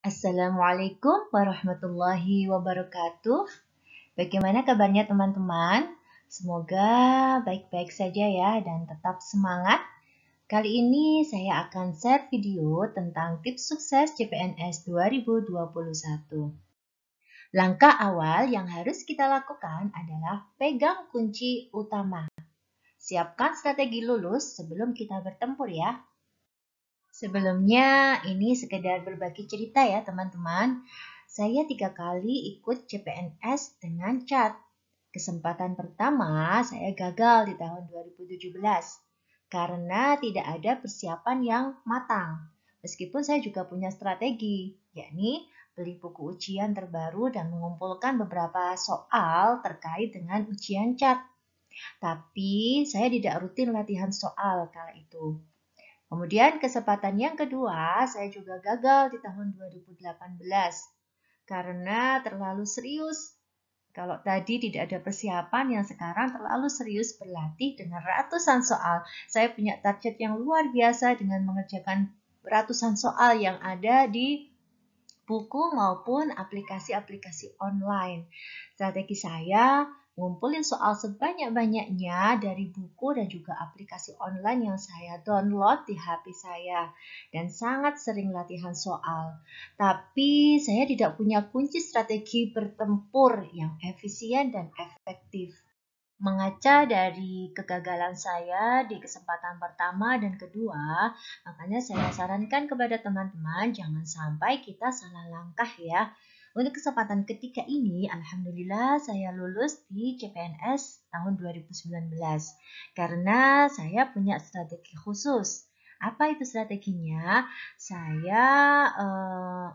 Assalamualaikum warahmatullahi wabarakatuh. Bagaimana kabarnya teman-teman? Semoga baik-baik saja ya dan tetap semangat. Kali ini saya akan share video tentang tips sukses CPNS 2021. Langkah awal yang harus kita lakukan adalah pegang kunci utama. Siapkan strategi lulus sebelum kita bertempur ya. Sebelumnya ini sekedar berbagi cerita ya teman-teman. Saya tiga kali ikut CPNS dengan cat. Kesempatan pertama saya gagal di tahun 2017 karena tidak ada persiapan yang matang. Meskipun saya juga punya strategi, yakni beli buku ujian terbaru dan mengumpulkan beberapa soal terkait dengan ujian cat. Tapi saya tidak rutin latihan soal kala itu. Kemudian kesempatan yang kedua, saya juga gagal di tahun 2018 karena terlalu serius. Kalau tadi tidak ada persiapan yang sekarang terlalu serius berlatih dengan ratusan soal. Saya punya target yang luar biasa dengan mengerjakan ratusan soal yang ada di buku maupun aplikasi-aplikasi online. Strategi saya ngumpulin soal sebanyak-banyaknya dari buku dan juga aplikasi online yang saya download di HP saya dan sangat sering latihan soal. Tapi saya tidak punya kunci strategi bertempur yang efisien dan efektif. Mengaca dari kegagalan saya di kesempatan pertama dan kedua, makanya saya sarankan kepada teman-teman jangan sampai kita salah langkah ya untuk kesempatan ketiga ini, Alhamdulillah saya lulus di CPNS tahun 2019 karena saya punya strategi khusus. Apa itu strateginya? Saya eh,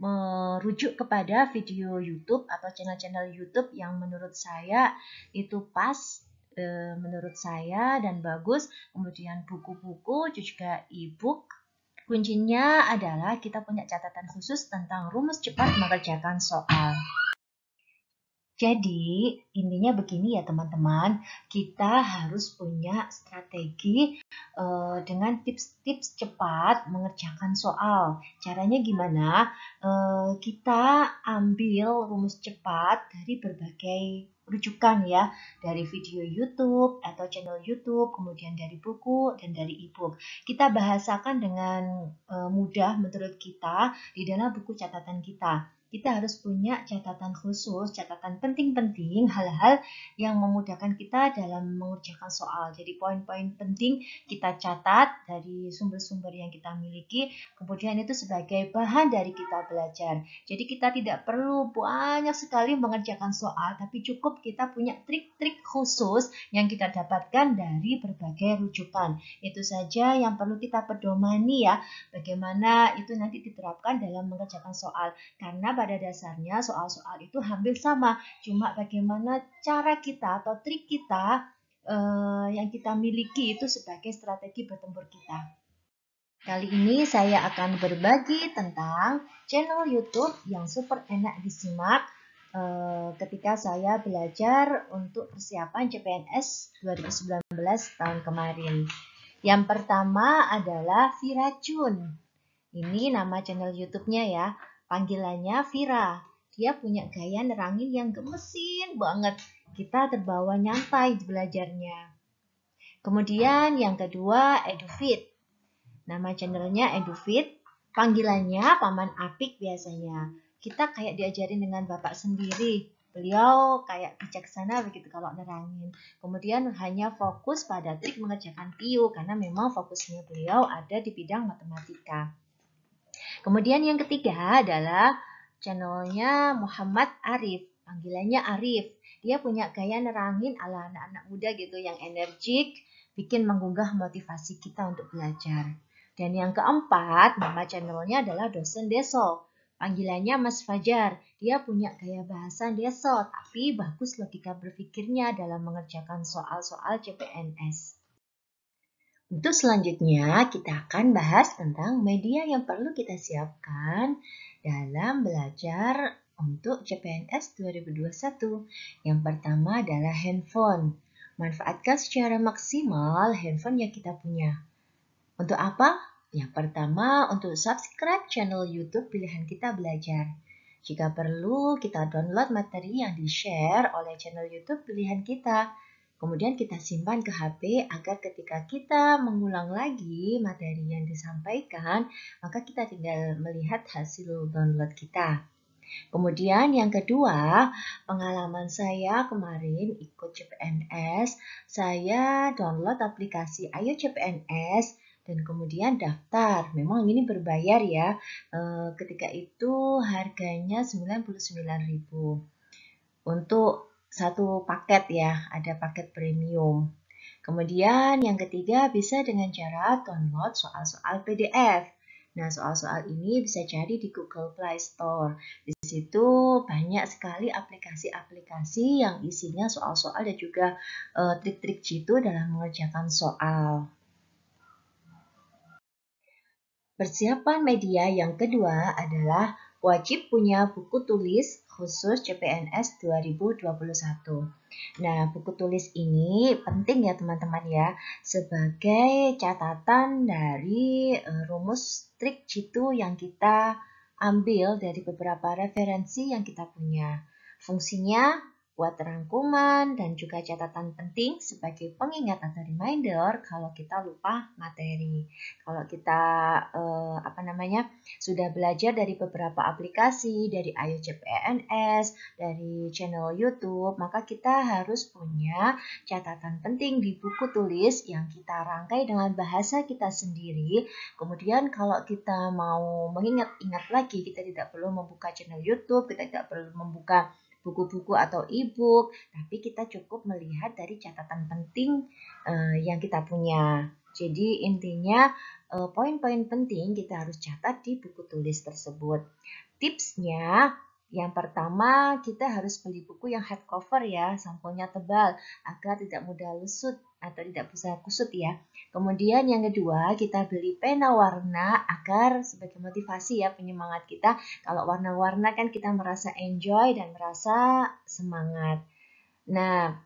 merujuk kepada video YouTube atau channel-channel YouTube yang menurut saya itu pas eh, menurut saya dan bagus. Kemudian buku-buku juga e-book Kuncinya adalah kita punya catatan khusus tentang rumus cepat mengerjakan soal. Jadi, intinya begini ya teman-teman, kita harus punya strategi uh, dengan tips-tips cepat mengerjakan soal. Caranya gimana? Uh, kita ambil rumus cepat dari berbagai rujukan ya dari video YouTube atau channel YouTube, kemudian dari buku dan dari ebook Kita bahasakan dengan eh, mudah menurut kita di dalam buku catatan kita kita harus punya catatan khusus, catatan penting-penting, hal-hal yang memudahkan kita dalam mengerjakan soal. Jadi poin-poin penting kita catat dari sumber-sumber yang kita miliki, kemudian itu sebagai bahan dari kita belajar. Jadi kita tidak perlu banyak sekali mengerjakan soal, tapi cukup kita punya trik-trik khusus yang kita dapatkan dari berbagai rujukan. Itu saja yang perlu kita pedomani ya, bagaimana itu nanti diterapkan dalam mengerjakan soal. Karena pada dasarnya soal-soal itu hampir sama, cuma bagaimana cara kita atau trik kita eh, yang kita miliki itu sebagai strategi bertempur kita. Kali ini saya akan berbagi tentang channel YouTube yang super enak disimak eh, ketika saya belajar untuk persiapan CPNS 2019 tahun kemarin. Yang pertama adalah Viracun. Ini nama channel YouTube-nya ya. Panggilannya Vira. Dia punya gaya nerangin yang gemesin banget. Kita terbawa nyantai belajarnya. Kemudian yang kedua Edufit. Nama channelnya Edufit. Panggilannya Paman Apik biasanya. Kita kayak diajarin dengan bapak sendiri. Beliau kayak bijaksana begitu kalau nerangin. Kemudian hanya fokus pada trik mengerjakan PIU karena memang fokusnya beliau ada di bidang matematika. Kemudian yang ketiga adalah channelnya Muhammad Arif, panggilannya Arif. Dia punya gaya nerangin ala anak-anak muda gitu yang energik, bikin menggugah motivasi kita untuk belajar. Dan yang keempat, nama channelnya adalah dosen Deso. Panggilannya Mas Fajar. Dia punya gaya bahasa Deso, tapi bagus logika berpikirnya dalam mengerjakan soal-soal CPNS. Untuk selanjutnya, kita akan bahas tentang media yang perlu kita siapkan dalam belajar untuk CPNS 2021. Yang pertama adalah handphone. Manfaatkan secara maksimal handphone yang kita punya. Untuk apa? Yang pertama, untuk subscribe channel YouTube pilihan kita belajar. Jika perlu, kita download materi yang di-share oleh channel YouTube pilihan kita. Kemudian kita simpan ke HP agar ketika kita mengulang lagi materi yang disampaikan, maka kita tinggal melihat hasil download kita. Kemudian yang kedua, pengalaman saya kemarin ikut CPNS, saya download aplikasi Ayo CPNS dan kemudian daftar. Memang ini berbayar ya. Eh, ketika itu harganya 99.000. Untuk satu paket ya, ada paket premium. Kemudian yang ketiga bisa dengan cara download soal-soal PDF. Nah, soal-soal ini bisa cari di Google Play Store. Di situ banyak sekali aplikasi-aplikasi yang isinya soal-soal dan juga trik eh, trik-trik jitu dalam mengerjakan soal. Persiapan media yang kedua adalah wajib punya buku tulis khusus CPNS 2021. Nah, buku tulis ini penting ya teman-teman ya sebagai catatan dari e, rumus trik jitu yang kita ambil dari beberapa referensi yang kita punya. Fungsinya buat rangkuman dan juga catatan penting sebagai pengingat atau reminder kalau kita lupa materi. Kalau kita eh, apa namanya sudah belajar dari beberapa aplikasi dari Ayo CPNS, dari channel YouTube, maka kita harus punya catatan penting di buku tulis yang kita rangkai dengan bahasa kita sendiri. Kemudian kalau kita mau mengingat-ingat lagi, kita tidak perlu membuka channel YouTube, kita tidak perlu membuka buku-buku atau e-book, tapi kita cukup melihat dari catatan penting uh, yang kita punya. Jadi intinya eh, poin-poin penting kita harus catat di buku tulis tersebut. Tipsnya yang pertama, kita harus beli buku yang hardcover ya, sampulnya tebal agar tidak mudah lesut atau tidak usah kusut ya. Kemudian yang kedua, kita beli pena warna agar sebagai motivasi ya penyemangat kita. Kalau warna-warna kan kita merasa enjoy dan merasa semangat. Nah,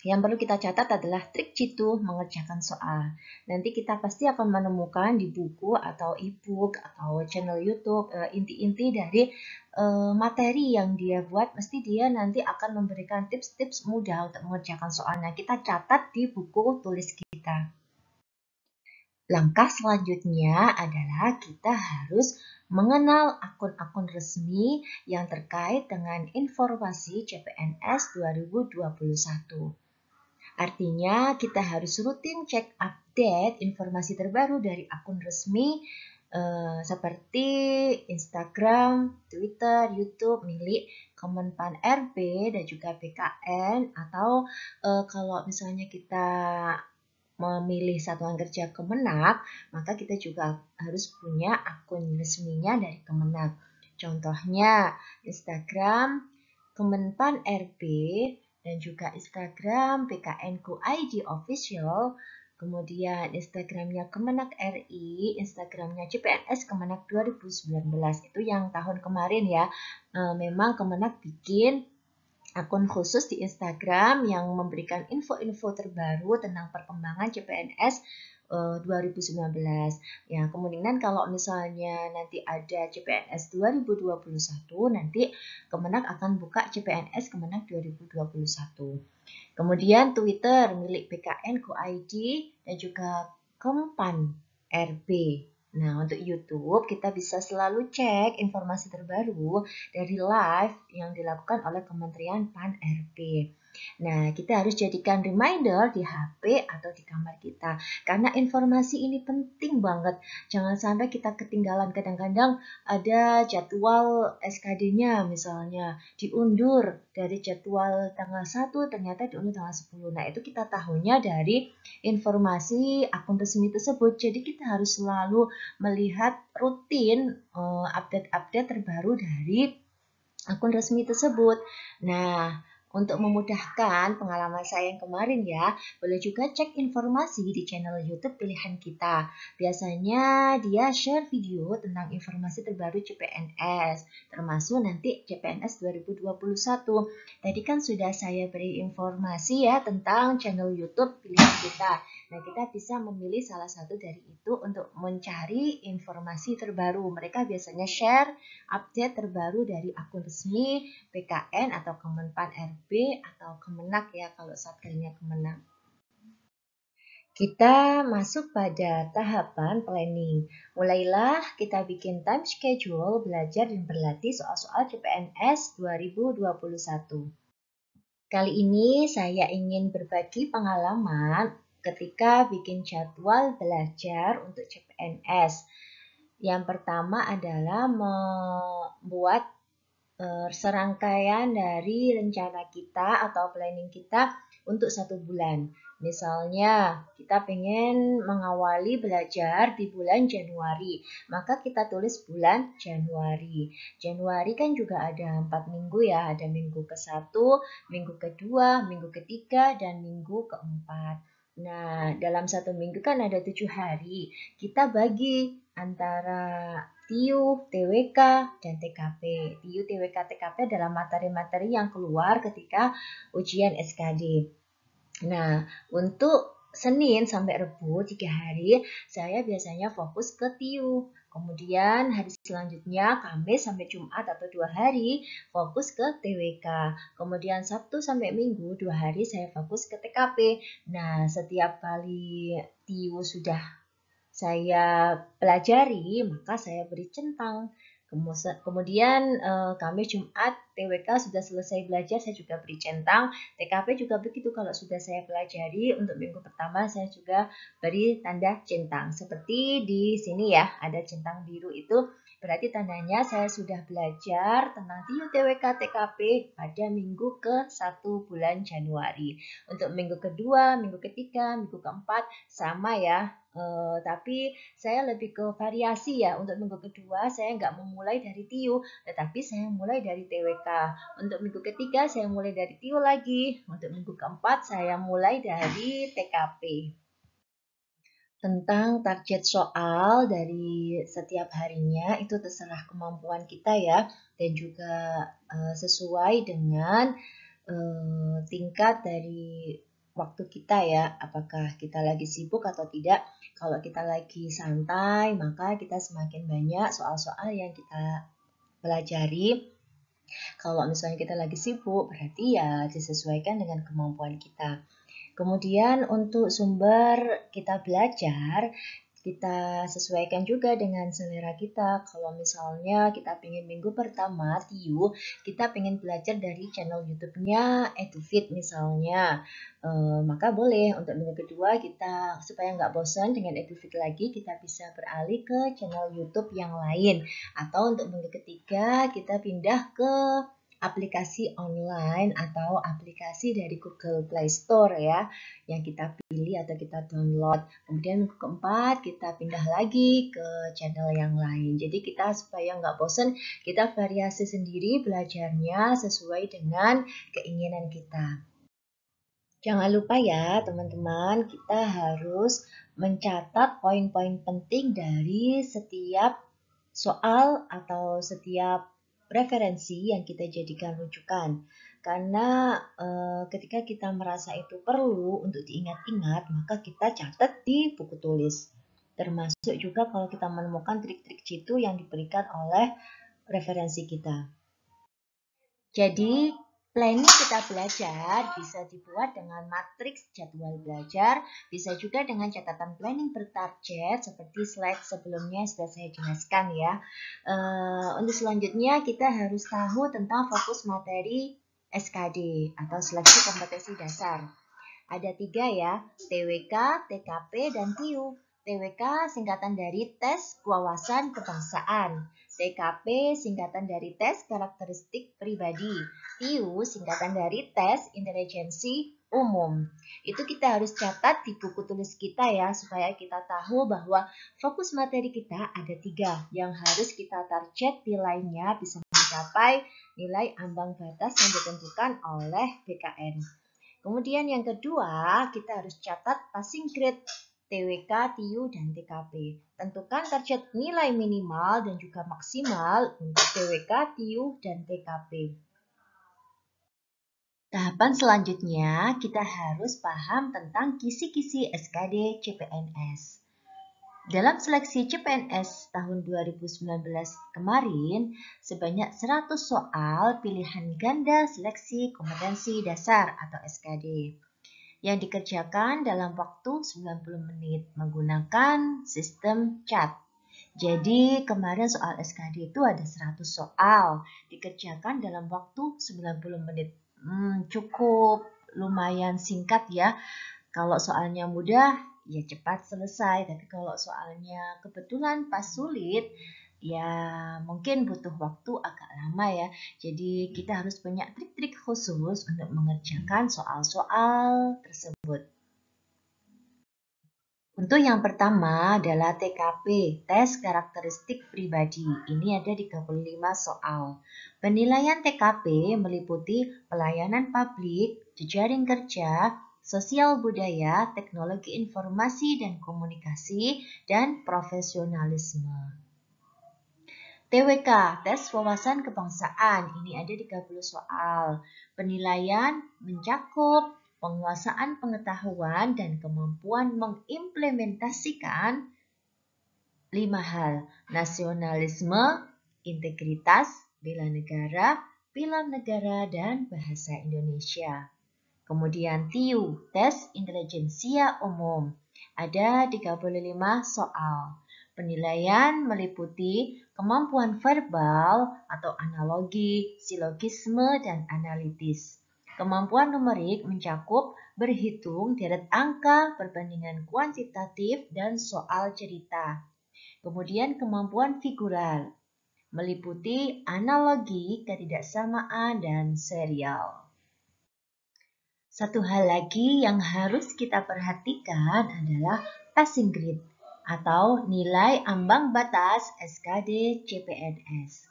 yang perlu kita catat adalah trik jitu mengerjakan soal. Nanti kita pasti akan menemukan di buku atau e-book atau channel YouTube eh, inti-inti dari eh, materi yang dia buat, mesti dia nanti akan memberikan tips-tips mudah untuk mengerjakan soalnya. Kita catat di buku tulis kita. Langkah selanjutnya adalah kita harus mengenal akun-akun resmi yang terkait dengan informasi CPNS 2021. Artinya kita harus rutin cek update informasi terbaru dari akun resmi eh, seperti Instagram, Twitter, YouTube milik Kemenpan RB dan juga BKN atau eh, kalau misalnya kita memilih satuan kerja Kemenak, maka kita juga harus punya akun resminya dari Kemenak. Contohnya Instagram Kemenpan RB dan juga Instagram PKNKU ID Official, kemudian Instagramnya Kemenak RI, Instagramnya CPNS Kemenak 2019 itu yang tahun kemarin ya. Eh, memang Kemenak bikin akun khusus di Instagram yang memberikan info-info terbaru tentang perkembangan CPNS 2019. Eh, ya, kemungkinan kalau misalnya nanti ada CPNS 2021, nanti Kemenak akan buka CPNS Kemenak 2021. Kemudian Twitter milik BKN GoID dan juga Kempan RB. Nah, untuk YouTube kita bisa selalu cek informasi terbaru dari live yang dilakukan oleh Kementerian PAN RB. Nah, kita harus jadikan reminder di HP atau di kamar kita. Karena informasi ini penting banget. Jangan sampai kita ketinggalan. Kadang-kadang ada jadwal SKD-nya misalnya diundur dari jadwal tanggal 1 ternyata diundur tanggal 10. Nah, itu kita tahunya dari informasi akun resmi tersebut. Jadi kita harus selalu melihat rutin eh, update-update terbaru dari akun resmi tersebut. Nah, untuk memudahkan pengalaman saya yang kemarin ya, boleh juga cek informasi di channel YouTube pilihan kita. Biasanya dia share video tentang informasi terbaru CPNS, termasuk nanti CPNS 2021. Tadi kan sudah saya beri informasi ya tentang channel YouTube pilihan kita. Nah, kita bisa memilih salah satu dari itu untuk mencari informasi terbaru. Mereka biasanya share update terbaru dari akun resmi PKN atau Kemenpan RB atau Kemenak ya kalau satgalnya Kemenak. Kita masuk pada tahapan planning. Mulailah kita bikin time schedule belajar dan berlatih soal-soal CPNS 2021. Kali ini saya ingin berbagi pengalaman ketika bikin jadwal belajar untuk CPNS. Yang pertama adalah membuat eh, serangkaian dari rencana kita atau planning kita untuk satu bulan. Misalnya, kita pengen mengawali belajar di bulan Januari, maka kita tulis bulan Januari. Januari kan juga ada empat minggu ya, ada minggu ke satu, minggu kedua, minggu ketiga, dan minggu keempat. Nah, dalam satu minggu kan ada tujuh hari. Kita bagi antara TIU, TWK, dan TKP. TIU, TWK, TKP adalah materi-materi yang keluar ketika ujian SKD. Nah, untuk Senin sampai Rebu, tiga hari, saya biasanya fokus ke TIU. Kemudian hari selanjutnya Kamis sampai Jumat atau dua hari fokus ke TWK. Kemudian Sabtu sampai Minggu dua hari saya fokus ke TKP. Nah setiap kali tiu sudah saya pelajari maka saya beri centang Kemudian eh, kami Jumat TWK sudah selesai belajar, saya juga beri centang. TKP juga begitu kalau sudah saya pelajari untuk minggu pertama saya juga beri tanda centang. Seperti di sini ya, ada centang biru itu berarti tandanya saya sudah belajar tentang TIU TWK TKP pada minggu ke-1 bulan Januari. Untuk minggu kedua, minggu ketiga, minggu keempat sama ya Uh, tapi saya lebih ke variasi ya untuk minggu kedua saya nggak memulai dari TIU tetapi saya mulai dari TWK untuk minggu ketiga saya mulai dari TIU lagi untuk minggu keempat saya mulai dari TKP tentang target soal dari setiap harinya itu terserah kemampuan kita ya dan juga uh, sesuai dengan uh, tingkat dari waktu kita ya, apakah kita lagi sibuk atau tidak. Kalau kita lagi santai, maka kita semakin banyak soal-soal yang kita pelajari. Kalau misalnya kita lagi sibuk, berarti ya disesuaikan dengan kemampuan kita. Kemudian untuk sumber kita belajar, kita sesuaikan juga dengan selera kita. Kalau misalnya kita pengen minggu pertama, Tiu, kita pengen belajar dari channel YouTube-nya Edufit misalnya. E, maka boleh untuk minggu kedua kita supaya nggak bosan dengan Edufit lagi, kita bisa beralih ke channel YouTube yang lain. Atau untuk minggu ketiga kita pindah ke aplikasi online atau aplikasi dari Google Play Store ya yang kita pilih atau kita download. Kemudian keempat kita pindah lagi ke channel yang lain. Jadi kita supaya nggak bosen kita variasi sendiri belajarnya sesuai dengan keinginan kita. Jangan lupa ya teman-teman kita harus mencatat poin-poin penting dari setiap soal atau setiap referensi yang kita jadikan rujukan. Karena e, ketika kita merasa itu perlu untuk diingat-ingat, maka kita catat di buku tulis. Termasuk juga kalau kita menemukan trik-trik jitu yang diberikan oleh referensi kita. Jadi, Planning kita belajar bisa dibuat dengan matriks jadwal belajar, bisa juga dengan catatan planning bertarget seperti slide sebelumnya sudah saya jelaskan ya. Uh, untuk selanjutnya kita harus tahu tentang fokus materi SKD atau seleksi kompetensi dasar. Ada tiga ya, TWK, TKP, dan TIU. TWK singkatan dari Tes Kewawasan Kebangsaan. TKP singkatan dari tes karakteristik pribadi, TIU singkatan dari tes inteligensi umum. Itu kita harus catat di buku tulis kita ya, supaya kita tahu bahwa fokus materi kita ada tiga yang harus kita target nilainya bisa mencapai nilai ambang batas yang ditentukan oleh BKN. Kemudian yang kedua, kita harus catat passing grade TWK, TIU, dan TKP. Tentukan target nilai minimal dan juga maksimal untuk TWK, TIU, dan TKP. Tahapan selanjutnya, kita harus paham tentang kisi-kisi SKD CPNS. Dalam seleksi CPNS tahun 2019 kemarin, sebanyak 100 soal pilihan ganda seleksi kompetensi dasar atau SKD yang dikerjakan dalam waktu 90 menit menggunakan sistem chat. Jadi kemarin soal SKD itu ada 100 soal dikerjakan dalam waktu 90 menit. Hmm, cukup lumayan singkat ya. Kalau soalnya mudah ya cepat selesai, tapi kalau soalnya kebetulan pas sulit ya mungkin butuh waktu agak lama ya. Jadi kita harus punya trik-trik khusus untuk mengerjakan soal-soal tersebut. Untuk yang pertama adalah TKP, tes karakteristik pribadi. Ini ada 35 soal. Penilaian TKP meliputi pelayanan publik, jejaring kerja, sosial budaya, teknologi informasi dan komunikasi, dan profesionalisme. TWK, tes wawasan kebangsaan. Ini ada 30 soal. Penilaian mencakup penguasaan pengetahuan dan kemampuan mengimplementasikan lima hal. Nasionalisme, integritas, bela negara, pilar negara, dan bahasa Indonesia. Kemudian TIU, tes intelijensia umum. Ada 35 soal. Penilaian meliputi kemampuan verbal atau analogi, silogisme, dan analitis. Kemampuan numerik mencakup berhitung deret angka, perbandingan kuantitatif, dan soal cerita. Kemudian kemampuan figural meliputi analogi, ketidaksamaan, dan serial. Satu hal lagi yang harus kita perhatikan adalah passing grade atau nilai ambang batas SKD CPNS.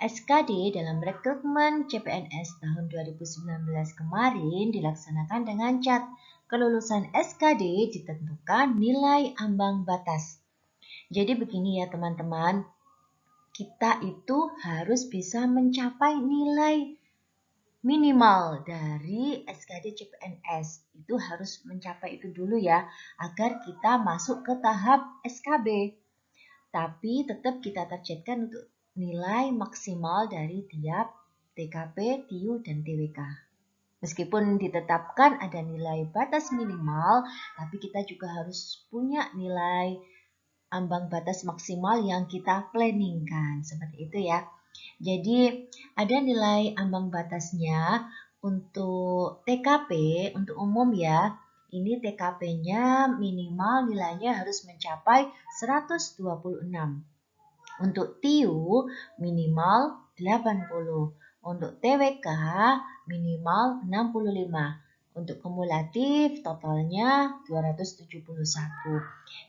SKD dalam rekrutmen CPNS tahun 2019 kemarin dilaksanakan dengan cat. Kelulusan SKD ditentukan nilai ambang batas. Jadi begini ya teman-teman, kita itu harus bisa mencapai nilai minimal dari SKD CPNS itu harus mencapai itu dulu ya agar kita masuk ke tahap SKB tapi tetap kita targetkan untuk nilai maksimal dari tiap TKP, TIU, dan TWK. Meskipun ditetapkan ada nilai batas minimal, tapi kita juga harus punya nilai ambang batas maksimal yang kita planningkan. Seperti itu ya. Jadi ada nilai ambang batasnya untuk TKP, untuk umum ya. Ini TKP-nya minimal nilainya harus mencapai 126. Untuk TIU minimal 80. Untuk TWK minimal 65. Untuk kumulatif totalnya 271.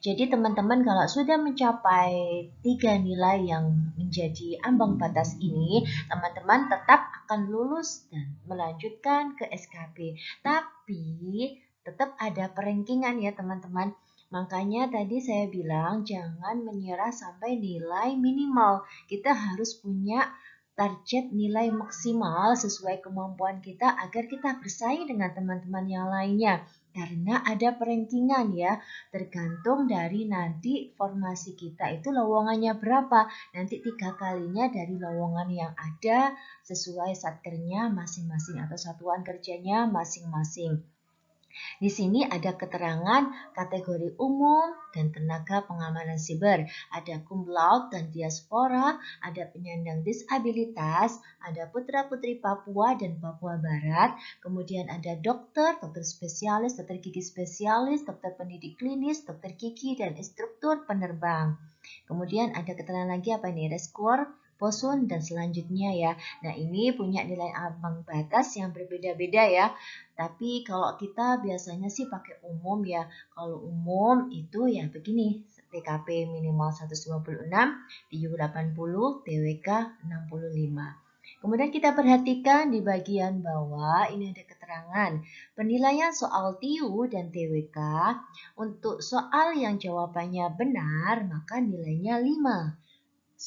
Jadi teman-teman kalau sudah mencapai tiga nilai yang menjadi ambang batas ini, teman-teman tetap akan lulus dan melanjutkan ke SKB. Tapi tetap ada perengkingan ya teman-teman. Makanya tadi saya bilang jangan menyerah sampai nilai minimal. Kita harus punya target nilai maksimal sesuai kemampuan kita agar kita bersaing dengan teman-teman yang lainnya. Karena ada perankingan ya, tergantung dari nanti formasi kita itu lowongannya berapa. Nanti tiga kalinya dari lowongan yang ada sesuai satkernya masing-masing atau satuan kerjanya masing-masing. Di sini ada keterangan kategori umum dan tenaga pengamanan siber, ada cum laude dan diaspora, ada penyandang disabilitas, ada putra-putri Papua dan Papua Barat, kemudian ada dokter, dokter spesialis, dokter gigi spesialis, dokter pendidik klinis, dokter gigi, dan instruktur penerbang. Kemudian ada keterangan lagi apa ini? Rescuer, boson, dan selanjutnya ya. Nah, ini punya nilai ambang batas yang berbeda-beda ya. Tapi kalau kita biasanya sih pakai umum ya. Kalau umum itu ya begini, TKP minimal 156, 780, 80, TWK 65. Kemudian kita perhatikan di bagian bawah ini ada keterangan penilaian soal TU dan TWK. Untuk soal yang jawabannya benar maka nilainya 5.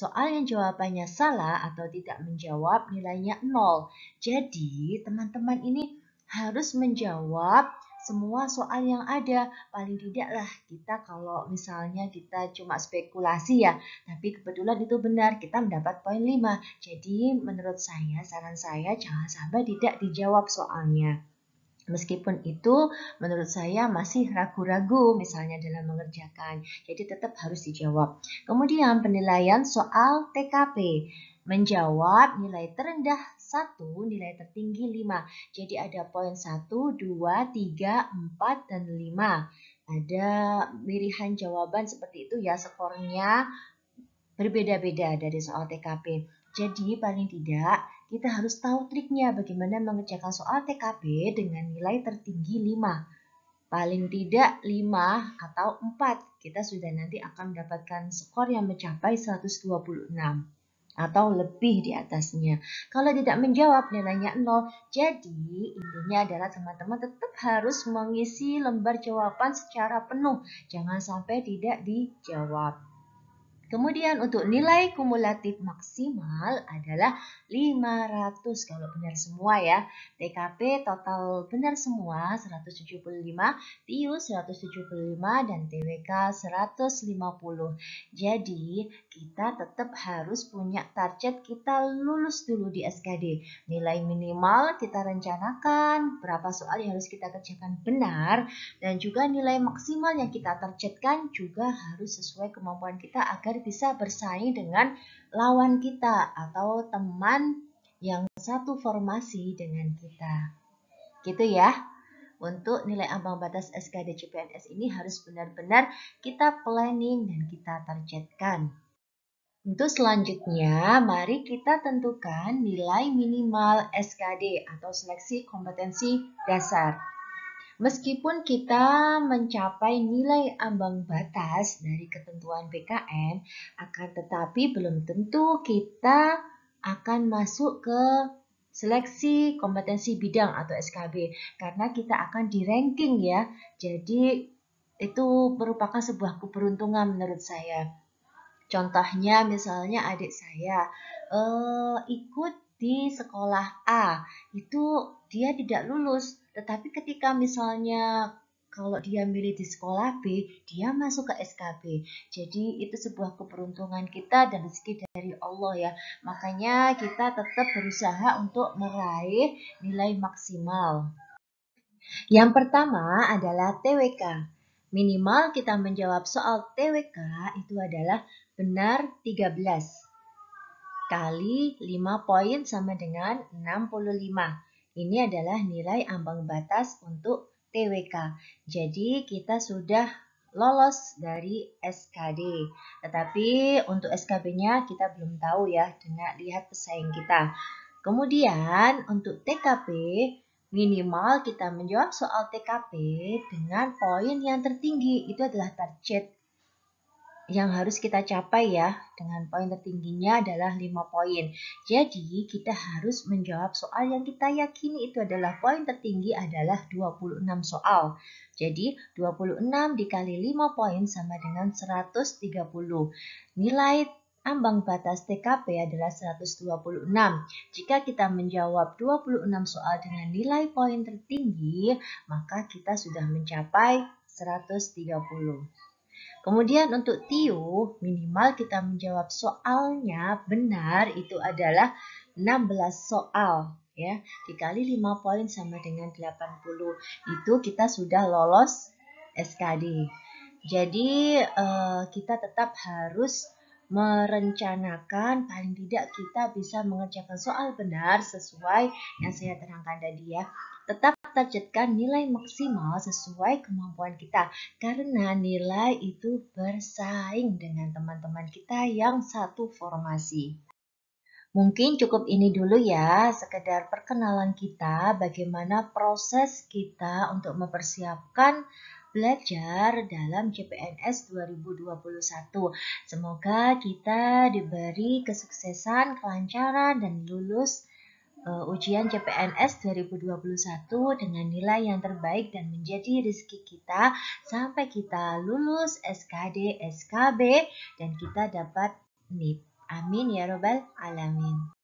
Soal yang jawabannya salah atau tidak menjawab nilainya 0. Jadi, teman-teman ini harus menjawab semua soal yang ada. Paling tidaklah kita kalau misalnya kita cuma spekulasi ya, tapi kebetulan itu benar, kita mendapat poin 5. Jadi menurut saya, saran saya jangan sampai tidak dijawab soalnya. Meskipun itu, menurut saya masih ragu-ragu misalnya dalam mengerjakan. Jadi tetap harus dijawab. Kemudian penilaian soal TKP. Menjawab nilai terendah 1, nilai tertinggi 5. Jadi ada poin 1, 2, 3, 4, dan 5. Ada pilihan jawaban seperti itu ya, skornya berbeda-beda dari soal TKP. Jadi paling tidak kita harus tahu triknya bagaimana mengerjakan soal TKB dengan nilai tertinggi 5. Paling tidak 5 atau 4, kita sudah nanti akan mendapatkan skor yang mencapai 126 atau lebih di atasnya. Kalau tidak menjawab nilainya 0. Jadi intinya adalah teman-teman tetap harus mengisi lembar jawaban secara penuh. Jangan sampai tidak dijawab. Kemudian untuk nilai kumulatif maksimal adalah 500 kalau benar semua ya. TKP total benar semua 175, TIU 175 dan TWK 150. Jadi kita tetap harus punya target kita lulus dulu di SKD. Nilai minimal kita rencanakan berapa soal yang harus kita kerjakan benar dan juga nilai maksimal yang kita targetkan juga harus sesuai kemampuan kita agar bisa bersaing dengan lawan kita atau teman yang satu formasi dengan kita. Gitu ya. Untuk nilai ambang batas SKD CPNS ini harus benar-benar kita planning dan kita targetkan. Untuk selanjutnya, mari kita tentukan nilai minimal SKD atau seleksi kompetensi dasar. Meskipun kita mencapai nilai ambang batas dari ketentuan BKN, akan tetapi belum tentu kita akan masuk ke seleksi kompetensi bidang atau SKB karena kita akan di ranking ya. Jadi itu merupakan sebuah keberuntungan menurut saya. Contohnya misalnya adik saya eh, ikut di sekolah A, itu dia tidak lulus tetapi ketika misalnya kalau dia milih di sekolah B, dia masuk ke SKB. Jadi itu sebuah keberuntungan kita dan rezeki dari Allah ya. Makanya kita tetap berusaha untuk meraih nilai maksimal. Yang pertama adalah TWK. Minimal kita menjawab soal TWK itu adalah benar 13 kali 5 poin sama dengan 65. Ini adalah nilai ambang batas untuk TWK. Jadi kita sudah lolos dari SKD. Tetapi untuk SKB-nya kita belum tahu ya, dengan lihat pesaing kita. Kemudian untuk TKP, minimal kita menjawab soal TKP dengan poin yang tertinggi, itu adalah target yang harus kita capai ya dengan poin tertingginya adalah 5 poin. Jadi kita harus menjawab soal yang kita yakini itu adalah poin tertinggi adalah 26 soal. Jadi 26 dikali 5 poin sama dengan 130. Nilai ambang batas TKP adalah 126. Jika kita menjawab 26 soal dengan nilai poin tertinggi, maka kita sudah mencapai 130. Kemudian untuk Tiu, minimal kita menjawab soalnya benar itu adalah 16 soal ya. Dikali 5 poin sama dengan 80. Itu kita sudah lolos SKD. Jadi uh, kita tetap harus merencanakan paling tidak kita bisa mengerjakan soal benar sesuai yang saya terangkan tadi ya. Tetap targetkan nilai maksimal sesuai kemampuan kita karena nilai itu bersaing dengan teman-teman kita yang satu formasi. Mungkin cukup ini dulu ya, sekedar perkenalan kita bagaimana proses kita untuk mempersiapkan belajar dalam CPNS 2021. Semoga kita diberi kesuksesan, kelancaran, dan lulus uh, ujian CPNS 2021 dengan nilai yang terbaik dan menjadi rezeki kita sampai kita lulus SKD, SKB dan kita dapat NIP. Amin ya robbal alamin.